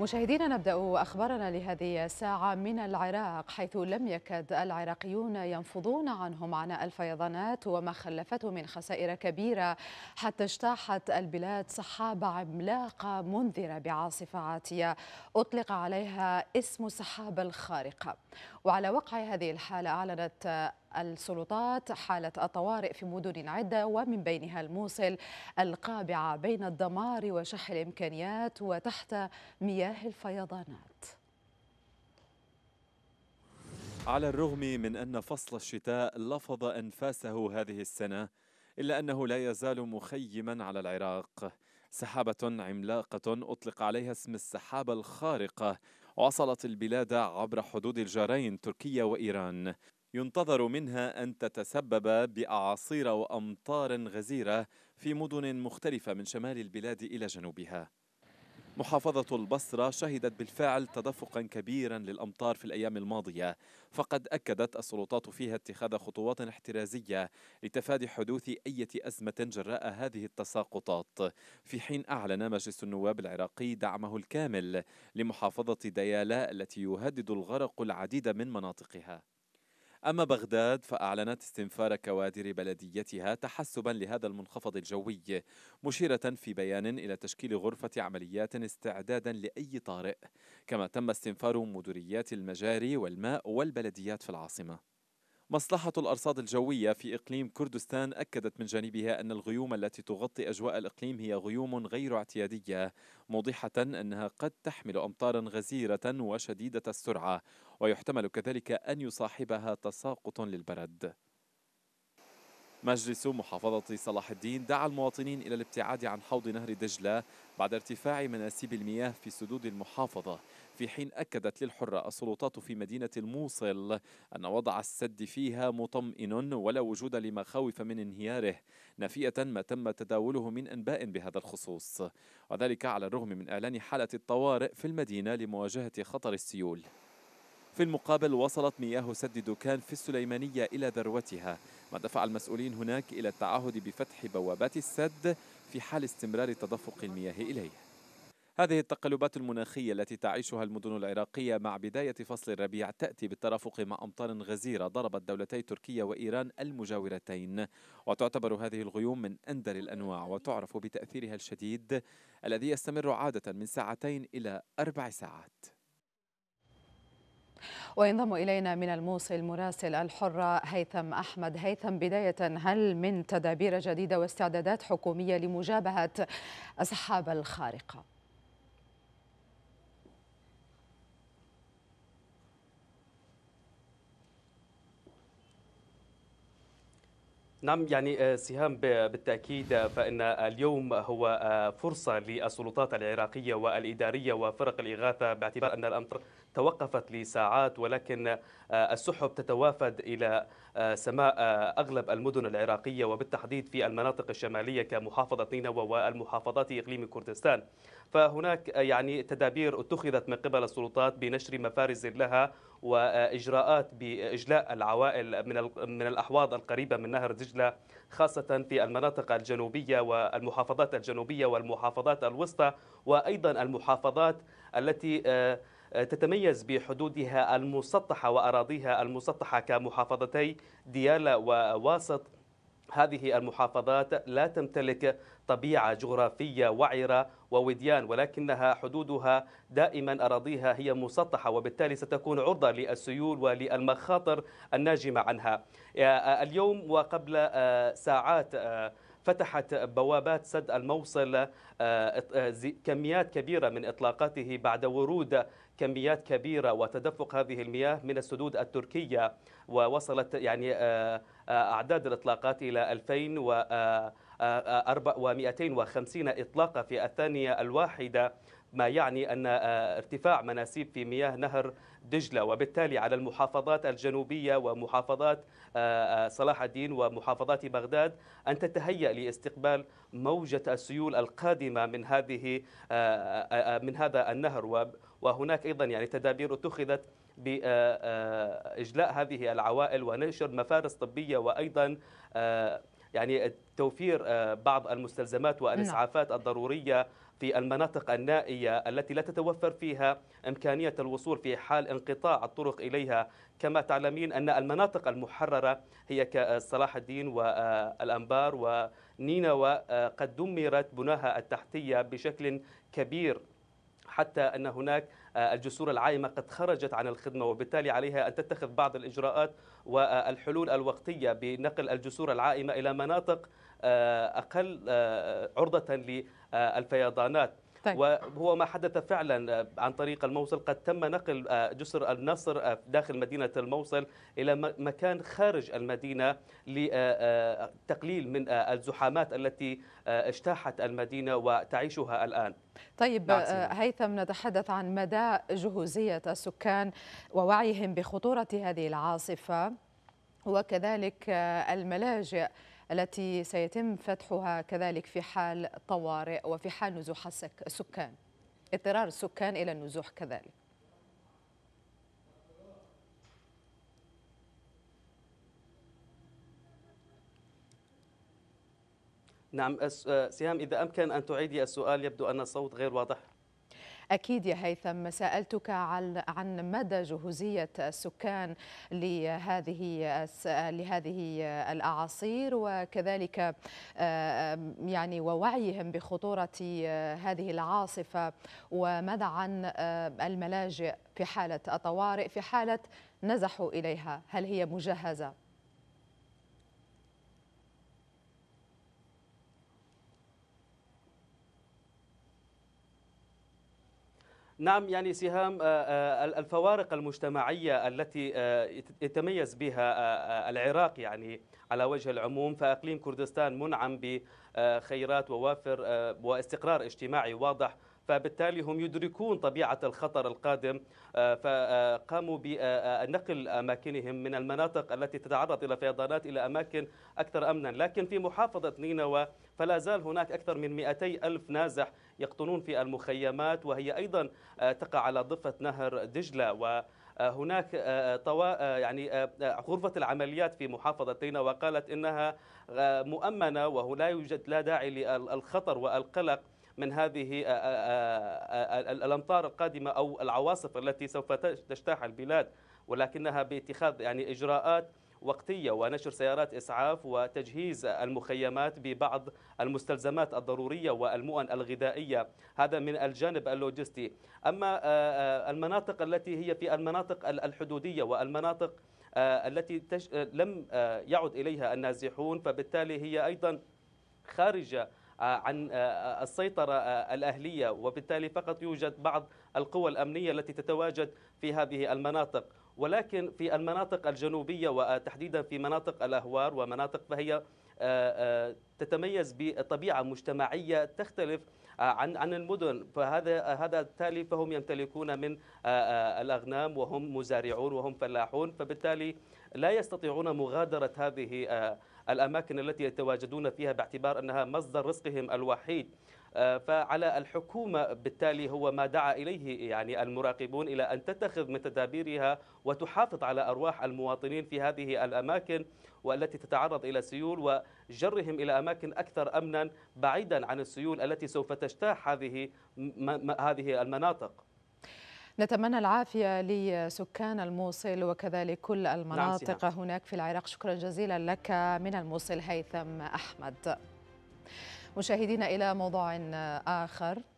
مشاهدينا نبدا اخبارنا لهذه الساعه من العراق حيث لم يكد العراقيون ينفضون عنهم عناء الفيضانات وما خلفته من خسائر كبيره حتى اجتاحت البلاد سحابه عملاقه منذره بعاصفه عاتيه اطلق عليها اسم السحابه الخارقه وعلى وقع هذه الحالة أعلنت السلطات حالة الطوارئ في مدن عدة ومن بينها الموصل القابعة بين الدمار وشح الإمكانيات وتحت مياه الفيضانات على الرغم من أن فصل الشتاء لفظ أنفاسه هذه السنة إلا أنه لا يزال مخيما على العراق سحابة عملاقة أطلق عليها اسم السحابة الخارقة وصلت البلاد عبر حدود الجارين تركيا وإيران ينتظر منها أن تتسبب بأعاصير وأمطار غزيرة في مدن مختلفة من شمال البلاد إلى جنوبها محافظة البصرة شهدت بالفعل تدفقا كبيرا للأمطار في الأيام الماضية فقد أكدت السلطات فيها اتخاذ خطوات احترازية لتفادي حدوث أي أزمة جراء هذه التساقطات في حين أعلن مجلس النواب العراقي دعمه الكامل لمحافظة ديالا التي يهدد الغرق العديد من مناطقها أما بغداد فأعلنت استنفار كوادر بلديتها تحسبا لهذا المنخفض الجوي مشيرة في بيان إلى تشكيل غرفة عمليات استعدادا لأي طارئ كما تم استنفار مديريات المجاري والماء والبلديات في العاصمة مصلحة الأرصاد الجوية في إقليم كردستان أكدت من جانبها أن الغيوم التي تغطي أجواء الإقليم هي غيوم غير اعتيادية موضحة أنها قد تحمل أمطارا غزيرة وشديدة السرعة ويحتمل كذلك أن يصاحبها تساقط للبرد مجلس محافظة صلاح الدين دعا المواطنين إلى الابتعاد عن حوض نهر دجلة بعد ارتفاع مناسيب المياه في سدود المحافظة في حين أكدت للحرة السلطات في مدينة الموصل أن وضع السد فيها مطمئن ولا وجود لمخاوف من انهياره نافية ما تم تداوله من أنباء بهذا الخصوص وذلك على الرغم من إعلان حالة الطوارئ في المدينة لمواجهة خطر السيول في المقابل وصلت مياه سد دكان في السليمانية إلى ذروتها ما دفع المسؤولين هناك إلى التعهد بفتح بوابات السد في حال استمرار تدفق المياه إليه هذه التقلبات المناخية التي تعيشها المدن العراقية مع بداية فصل الربيع تأتي بالترافق مع أمطار غزيرة ضربت دولتي تركيا وإيران المجاورتين وتعتبر هذه الغيوم من أندر الأنواع وتعرف بتأثيرها الشديد الذي يستمر عادة من ساعتين إلى أربع ساعات وينضم إلينا من الموصل مراسل الحرة هيثم أحمد هيثم بداية هل من تدابير جديدة واستعدادات حكومية لمجابهة السحابة الخارقة؟ نعم يعني آه، سهام بالتأكيد آه، فإن اليوم هو آه، فرصة للسلطات العراقية والإدارية وفرق الإغاثة باعتبار أن الأمطار توقفت لساعات ولكن آه، السحب تتوافد إلى آه، سماء آه، أغلب المدن العراقية وبالتحديد في المناطق الشمالية كمحافظة نينوى والمحافظات إقليم كردستان فهناك يعني تدابير اتخذت من قبل السلطات بنشر مفارز لها واجراءات باجلاء العوائل من من الاحواض القريبه من نهر دجله خاصه في المناطق الجنوبيه والمحافظات الجنوبيه والمحافظات الوسطى وايضا المحافظات التي تتميز بحدودها المسطحة وأراضيها المسطحة كمحافظتي ديالى وواسط هذه المحافظات لا تمتلك طبيعة جغرافية وعرة ووديان ولكنها حدودها دائما أراضيها هي مسطحة وبالتالي ستكون عرضة للسيول وللمخاطر الناجمة عنها آه، آه، اليوم وقبل آه، ساعات فتحت بوابات سد الموصل آه، آه، كميات كبيرة من إطلاقاته بعد ورود كميات كبيرة وتدفق هذه المياه من السدود التركية ووصلت يعني آه، أعداد الإطلاقات إلى 2000 و 250 إطلاقة في الثانية الواحدة ما يعني أن آه، ارتفاع مناسيب في مياه نهر دجلة وبالتالي على المحافظات الجنوبية ومحافظات آه، آه، صلاح الدين ومحافظات بغداد أن تتهيأ لاستقبال موجة السيول القادمة من هذه من هذا النهر وهناك أيضا يعني تدابير اتخذت بإجلاء هذه العوائل ونشر مفارس طبية وأيضا يعني توفير آه، بعض المستلزمات والإسعافات نعم. الضرورية في المناطق النائية التي لا تتوفر فيها إمكانية الوصول في حال انقطاع الطرق إليها كما تعلمين أن المناطق المحررة هي كصلاح الدين والأنبار ونينوى آه، قد دمرت بناها التحتية بشكل كبير حتى أن هناك آه، الجسور العايمة قد خرجت عن الخدمة وبالتالي عليها أن تتخذ بعض الإجراءات والحلول الوقتية بنقل الجسور العائمة إلى مناطق آه، أقل آه، عرضة للفيضانات طيب. وهو ما حدث فعلا آه، عن طريق الموصل قد تم نقل آه، جسر النصر آه، داخل مدينة الموصل إلى مكان خارج المدينة لتقليل من الزحامات التي اجتاحت المدينة وتعيشها الآن طيب نعم، هيثم نتحدث عن مدى جهوزية السكان ووعيهم بخطورة هذه العاصفة وكذلك الملاجئ التي سيتم فتحها كذلك في حال طوارئ وفي حال نزوح السكان اضطرار السكان إلى النزوح كذلك نعم آه، سهام إذا أمكن أن تعيدي السؤال يبدو أن الصوت غير واضح أكيد يا هيثم سألتك عن مدى جهوزية السكان لهذه لهذه الأعاصير وكذلك يعني ووعيهم بخطورة هذه العاصفة وماذا عن الملاجئ في حالة الطوارئ في حالة نزحوا إليها هل هي مجهزة؟ نعم يعني سهام آه، آه، الفوارق المجتمعية التي آه، يتميز بها العراق يعني على وجه العموم فأقليم كردستان منعم بخيرات ووافر واستقرار اجتماعي واضح فبالتالي هم يدركون طبيعة الخطر القادم فقاموا بنقل أماكنهم من المناطق التي تتعرض إلى فيضانات إلى أماكن أكثر أمنا لكن في محافظة نينوى فلا زال هناك أكثر من 200 ألف نازح يقطنون في المخيمات وهي أيضا آه، تقع على ضفة نهر دجلة و آه، هناك آه، طوا... يعني غرفة العمليات في محافظتين وقالت إنها مؤمنة وهو لا يوجد لا داعي للخطر والقلق من هذه الأمطار القادمة أو العواصف التي سوف تجتاح البلاد ولكنها باتخاذ يعني إجراءات وقتية ونشر سيارات إسعاف وتجهيز المخيمات ببعض المستلزمات الضرورية والمؤن الغذائية هذا من الجانب اللوجستي أما آه، آه، المناطق التي هي في المناطق الحدودية والمناطق آه، التي لم يعد إليها النازحون فبالتالي هي أيضا خارجة عن السيطرة الأهلية وبالتالي فقط يوجد بعض القوى الأمنية التي تتواجد في هذه المناطق ولكن في المناطق الجنوبية وتحديدا في مناطق الأهوار ومناطق فهي آه، آه، تتميز بطبيعة مجتمعية تختلف آه، عن عن المدن فهذا هذا التالي فهم يمتلكون من الأغنام وهم مزارعون وهم فلاحون فبالتالي لا يستطيعون مغادرة هذه الأماكن التي يتواجدون فيها باعتبار أنها مصدر رزقهم الوحيد آه، فعلى الحكومة بالتالي هو ما دعا إليه يعني المراقبون إلى أن تتخذ من تدابيرها وتحافظ على أرواح المواطنين في هذه الأماكن والتي تتعرض إلى سيول وجرهم إلى أماكن أكثر أمنا بعيدا عن السيول التي سوف تجتاح هذه هذه المناطق نتمنى العافية لسكان الموصل وكذلك كل نعم، المناطق نعم هناك في العراق شكرا جزيلا لك من الموصل هيثم أحمد مشاهدينا إلى موضوع آخر